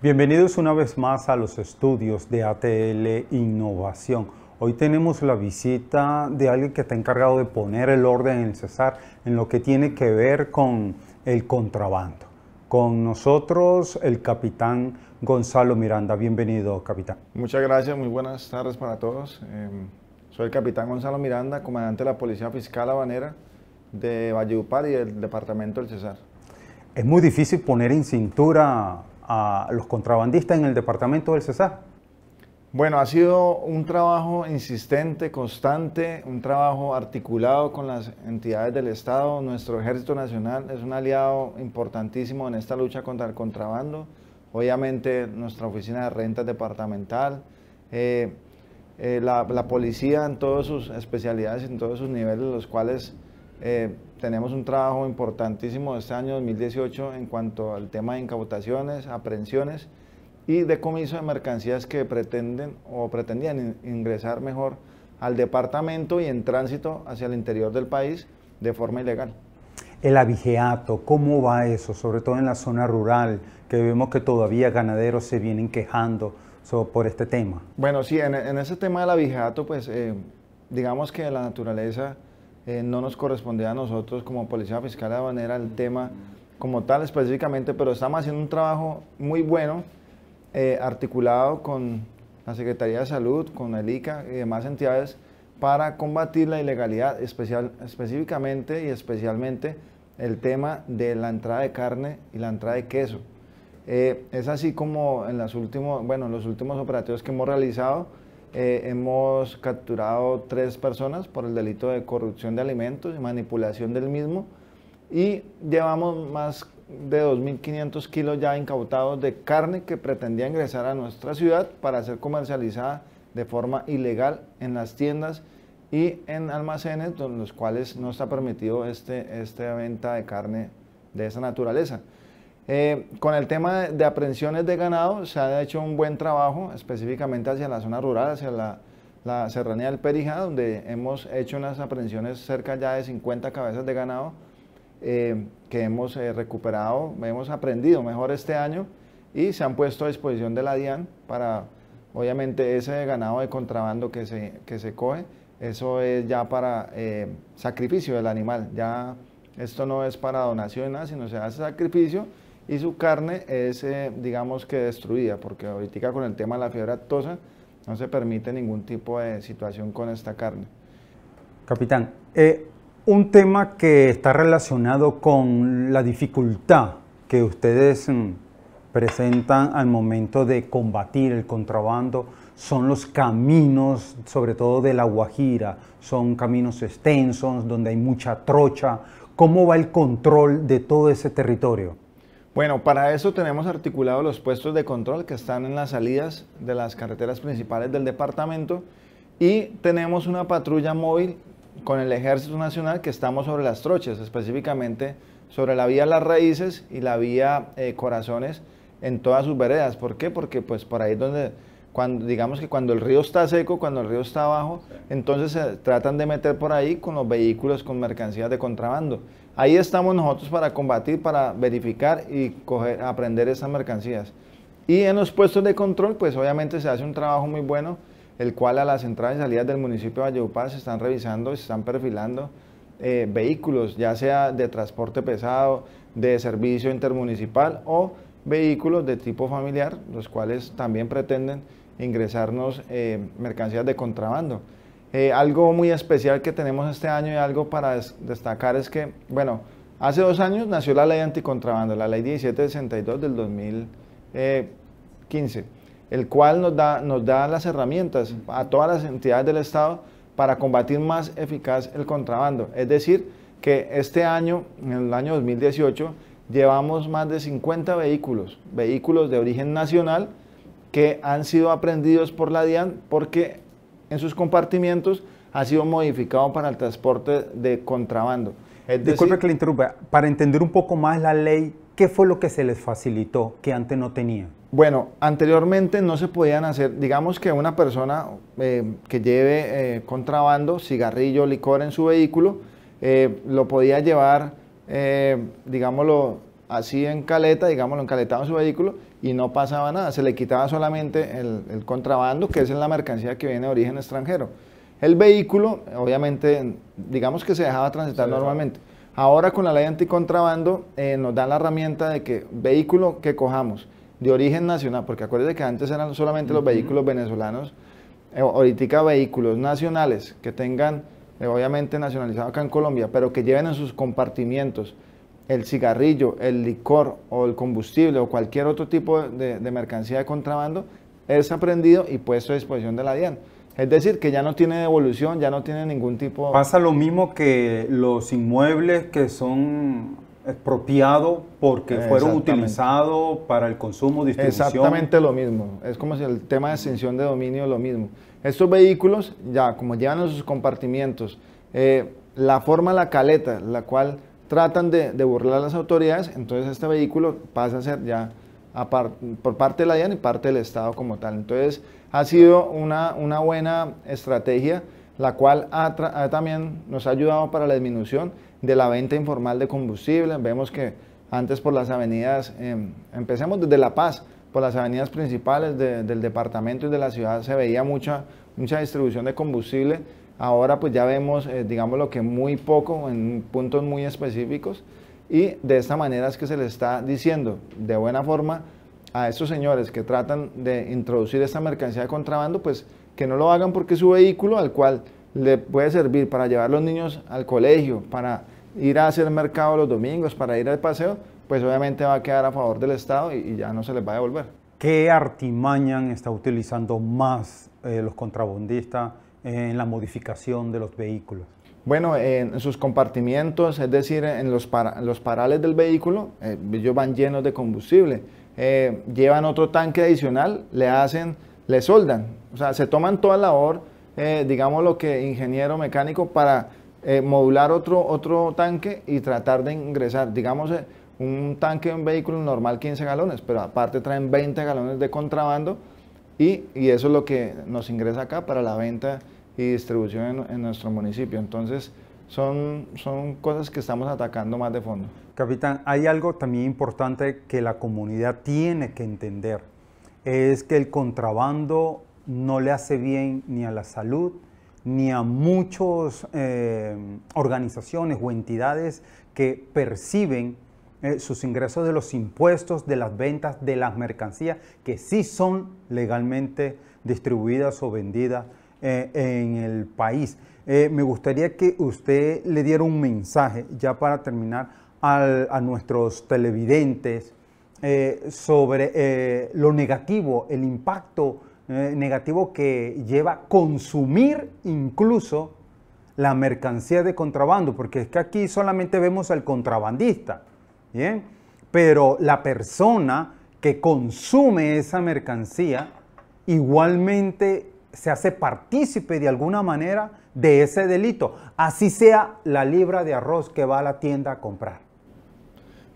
Bienvenidos una vez más a los estudios de ATL Innovación. Hoy tenemos la visita de alguien que está encargado de poner el orden en el Cesar en lo que tiene que ver con el contrabando. Con nosotros el capitán Gonzalo Miranda. Bienvenido, capitán. Muchas gracias, muy buenas tardes para todos. Em, soy el capitán Gonzalo Miranda, comandante de la Policía Fiscal Habanera de Valledupar y del Departamento del Cesar. Es muy difícil poner en cintura a los contrabandistas en el departamento del Cesar? Bueno, ha sido un trabajo insistente, constante, un trabajo articulado con las entidades del Estado. Nuestro Ejército Nacional es un aliado importantísimo en esta lucha contra el contrabando. Obviamente nuestra oficina de rentas departamental, eh, eh, la, policía en todas sus especialidades, en todos sus niveles, los cuales eh, tenemos un trabajo importantísimo este año 2018 en cuanto al tema de incautaciones, aprehensiones y decomiso de mercancías que pretenden o pretendían ingresar mejor al departamento y en tránsito hacia el interior del país de forma ilegal. El abigeato, ¿cómo va eso? Sobre todo en la zona rural, que vemos que todavía ganaderos se vienen quejando por este tema. Bueno, sí, en, ese tema del abigeato, pues eh, digamos que la naturaleza eh, no nos correspondía a nosotros como Policía Fiscal de Habanera el tema como tal específicamente, pero estamos haciendo un trabajo muy bueno, eh, articulado con la Secretaría de Salud, con el ICA y demás entidades para combatir la ilegalidad, especial, específicamente y especialmente el tema de la entrada de carne y la entrada de queso. Eh, es así como en, últimos, bueno, en los últimos operativos que hemos realizado, eh, hemos capturado tres personas por el delito de corrupción de alimentos y manipulación del mismo y llevamos más de 2.500 kilos ya incautados de carne que pretendía ingresar a nuestra ciudad para ser comercializada de forma ilegal en las tiendas y en almacenes en los cuales no está permitido este, esta venta de carne de esa naturaleza. Eh, con el tema de, aprensiones de ganado se ha hecho un buen trabajo específicamente hacia la zona rural, hacia la, la serranía del Perijá, donde hemos hecho unas aprensiones cerca ya de 50 cabezas de ganado eh, que hemos eh, recuperado, hemos aprendido mejor este año y se han puesto a disposición de la DIAN para, obviamente, ese ganado de contrabando que se, que coge, eso es ya para sacrificio del animal, ya esto no es para donación sino se hace sacrificio y su carne es, eh, digamos que destruida, porque ahorita con el tema de la fiebre actosa no se permite ningún tipo de situación con esta carne. Capitán, eh, un tema que está relacionado con la dificultad que ustedes mm, presentan al momento de combatir el contrabando son los caminos, sobre todo de la Guajira, son caminos extensos donde hay mucha trocha. ¿Cómo va el control de todo ese territorio? Bueno, para eso tenemos articulados los puestos de control que están en las salidas de las carreteras principales del departamento y tenemos una patrulla móvil con el Ejército Nacional que estamos sobre las trochas, específicamente sobre la vía Las Raíces y la vía eh, Corazones en todas sus veredas. ¿Por qué? Porque pues por ahí es donde cuando, digamos que cuando el río está seco, cuando el río está abajo, entonces se tratan de meter por ahí con los vehículos, con mercancías de contrabando. Ahí estamos nosotros para combatir, para verificar y aprender esas mercancías. Y en los puestos de control, pues obviamente se hace un trabajo muy bueno, el cual a las entradas y salidas del municipio de Valledupar se están revisando, y se están perfilando eh, vehículos, ya sea de transporte pesado, de servicio intermunicipal o vehículos de tipo familiar, los cuales también pretenden ingresarnos eh, mercancías de contrabando. Eh, algo muy especial que tenemos este año y algo para destacar es que, bueno, hace dos años nació la ley anticontrabando, la ley 1762 del 2015, eh, el cual nos da, nos da las herramientas a todas las entidades del Estado para combatir más eficaz el contrabando. Es decir, que este año, en el año 2018, llevamos más de 50 vehículos, vehículos de origen nacional, que han sido aprendidos por la DIAN porque en sus compartimientos ha sido modificado para el transporte de contrabando. Disculpe que le interrumpa, para entender un poco más la ley, ¿qué fue lo que se les facilitó que antes no tenían? Bueno, anteriormente no se podían hacer, digamos que una persona eh, que lleve eh, contrabando, cigarrillo, licor en su vehículo, eh, lo podía llevar eh, digámoslo así en caleta, digámoslo, caleta en su vehículo y no pasaba nada. Se le quitaba solamente el, contrabando, que es la mercancía que viene de origen extranjero. El vehículo, obviamente, digamos que se dejaba transitar normalmente. Ahora con la ley anticontrabando eh, nos dan la herramienta de que vehículo que cojamos de origen nacional, porque acuérdense que antes eran solamente los vehículos venezolanos, eh, ahorita vehículos nacionales que tengan eh, obviamente nacionalizado acá en Colombia, pero que lleven en sus compartimientos el cigarrillo, el licor o el combustible o cualquier otro tipo de, mercancía de contrabando, es aprendido y puesto a disposición de la DIAN. Es decir, que ya no tiene devolución, ya no tiene ningún tipo... Pasa lo mismo que los inmuebles que son expropiado porque eh, fueron utilizados para el consumo, distribución. Exactamente lo mismo. Es como si el tema de extinción de dominio lo mismo. Estos vehículos, ya como llevan en sus compartimientos, eh, la forma la caleta, la cual tratan de, de, burlar las autoridades, entonces este vehículo pasa a ser ya por parte de la DIAN y parte del Estado como tal. Entonces ha sido una, una buena estrategia la cual también nos ha ayudado para la disminución de la venta informal de combustible. Vemos que antes por las avenidas, em, empecemos desde La Paz, por las avenidas principales del departamento y de la ciudad se veía mucha, mucha distribución de combustible. Ahora pues ya vemos, eh, digamos lo que muy poco, en puntos muy específicos. Y de esta manera es que se le está diciendo de buena forma a estos señores que tratan de introducir esta mercancía de contrabando, pues que no lo hagan porque su vehículo, al cual le puede servir para llevar los niños al colegio, para ir a hacer mercado los domingos, para ir al paseo, pues obviamente va a quedar a favor del Estado y, ya no se les va a devolver. ¿Qué artimañan está utilizando más eh, los contrabandistas en la modificación de los vehículos? Bueno, en sus compartimientos, es decir, en los, los parales del vehículo, eh, ellos van llenos de combustible. Eh, llevan otro tanque adicional, le hacen le soldan. O sea, se toman toda la labor, eh, digamos lo que ingeniero mecánico, para eh, modular otro, otro tanque y tratar de ingresar. Digamos, eh, un tanque, un vehículo normal 15 galones, pero aparte traen 20 galones de contrabando y, eso es lo que nos ingresa acá para la venta y distribución en, nuestro municipio. Entonces, son, son cosas que estamos atacando más de fondo. Capitán, hay algo también importante que la comunidad tiene que entender es que el contrabando no le hace bien ni a la salud, ni a muchas eh, organizaciones o entidades que perciben eh, sus ingresos de los impuestos, de las ventas, de las mercancías, que sí son legalmente distribuidas o vendidas eh, en el país. me gustaría que usted le diera un mensaje, ya para terminar, a nuestros televidentes, eh, sobre eh, lo negativo, el impacto eh, negativo que lleva consumir incluso la mercancía de contrabando, porque es que aquí solamente vemos al contrabandista, ¿bien? Pero la persona que consume esa mercancía igualmente se hace partícipe de alguna manera de ese delito, así sea la libra de arroz que va a la tienda a comprar.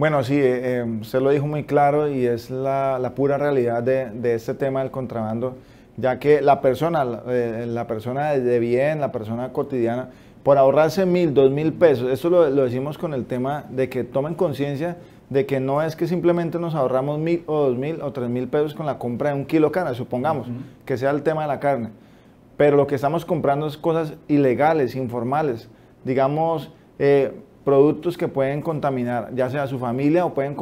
Bueno, sí, eh, eh, se lo dijo muy claro y es la, pura realidad de, este tema del contrabando, ya que la persona, la eh, persona de bien, la persona cotidiana, por ahorrarse mil, dos mil pesos, eso lo, decimos con el tema de que tomen conciencia de que no es que simplemente nos ahorramos mil o dos mil o tres mil pesos con la compra de un kilo de carne, supongamos, que sea el tema de la carne. Pero lo que estamos comprando es cosas ilegales, informales. Digamos, eh, productos que pueden contaminar, ya sea su familia o pueden,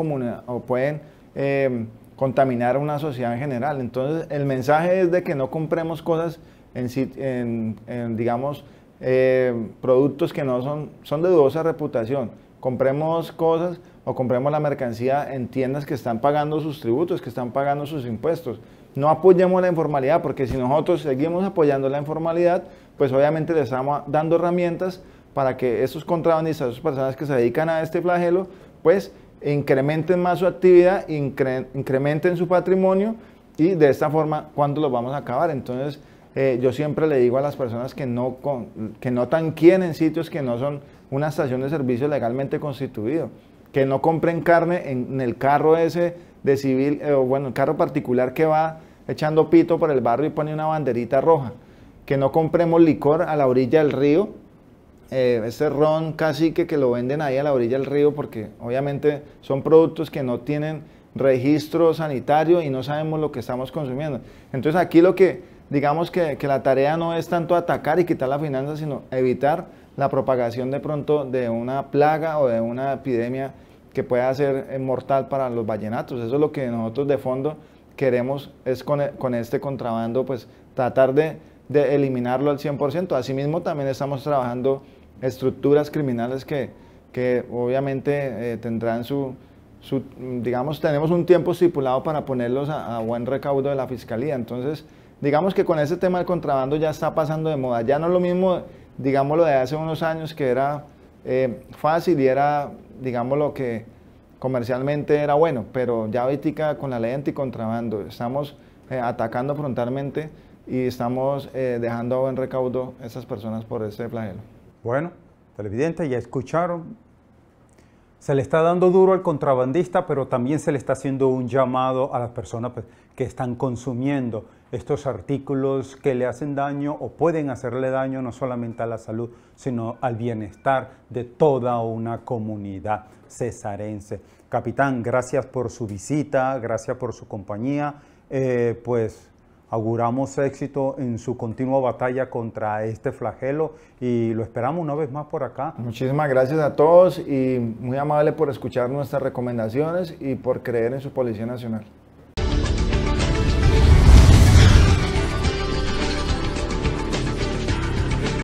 o pueden em, contaminar a una sociedad en general. Entonces, el mensaje es de que no compremos cosas en, digamos, em, productos que no son, son de dudosa reputación. Compremos cosas o compremos la mercancía en tiendas que están pagando sus tributos, que están pagando sus impuestos. No apoyemos la informalidad, porque si nosotros seguimos apoyando la informalidad, pues obviamente le estamos dando herramientas para que esos contrabandistas, esas personas que se dedican a este flagelo, pues incrementen más su actividad, incrementen su patrimonio y de esta forma, ¿cuándo lo vamos a acabar? Entonces, eh, yo siempre le digo a las personas que no, con, que no tanquien en sitios que no son una estación de servicio legalmente constituido, que no compren carne en, el carro ese de civil, eh, o bueno, el carro particular que va echando pito por el barrio y pone una banderita roja, que no compremos licor a la orilla del río este ron casi que lo venden ahí a la orilla del río, porque obviamente son productos que no tienen registro sanitario y no sabemos lo que estamos consumiendo. Entonces aquí lo que, digamos que, la tarea no es tanto atacar y quitar la finanza, sino evitar la propagación de pronto de una plaga o de una epidemia que pueda ser eh, mortal para los vallenatos. Eso es lo que nosotros de fondo queremos es con, eh, este contrabando, pues tratar de, de eliminarlo al 100%. Asimismo, también estamos trabajando estructuras criminales que, que obviamente eh, tendrán su, digamos, tenemos un tiempo estipulado para ponerlos a, buen recaudo de la fiscalía. Entonces, digamos que con ese tema del contrabando ya está pasando de moda. Ya no es lo mismo, digámoslo, de hace unos años que era eh, fácil y era, digamos, lo que comercialmente era bueno, pero ya ahorita con la ley anticontrabando estamos eh, atacando frontalmente y estamos dejando a buen recaudo esas personas por ese flagelo. Bueno, televidentes, ya escucharon. Se le está dando duro al contrabandista, pero también se le está haciendo un llamado a las personas pues, que están consumiendo estos artículos que le hacen daño o pueden hacerle daño no solamente a la salud, sino al bienestar de toda una comunidad cesarense. Capitán, gracias por su visita, gracias por su compañía. Eh, pues Auguramos éxito en su continua batalla contra este flagelo y lo esperamos una vez más por acá. Muchísimas gracias a todos y muy amable por escuchar nuestras recomendaciones y por creer en su Policía Nacional.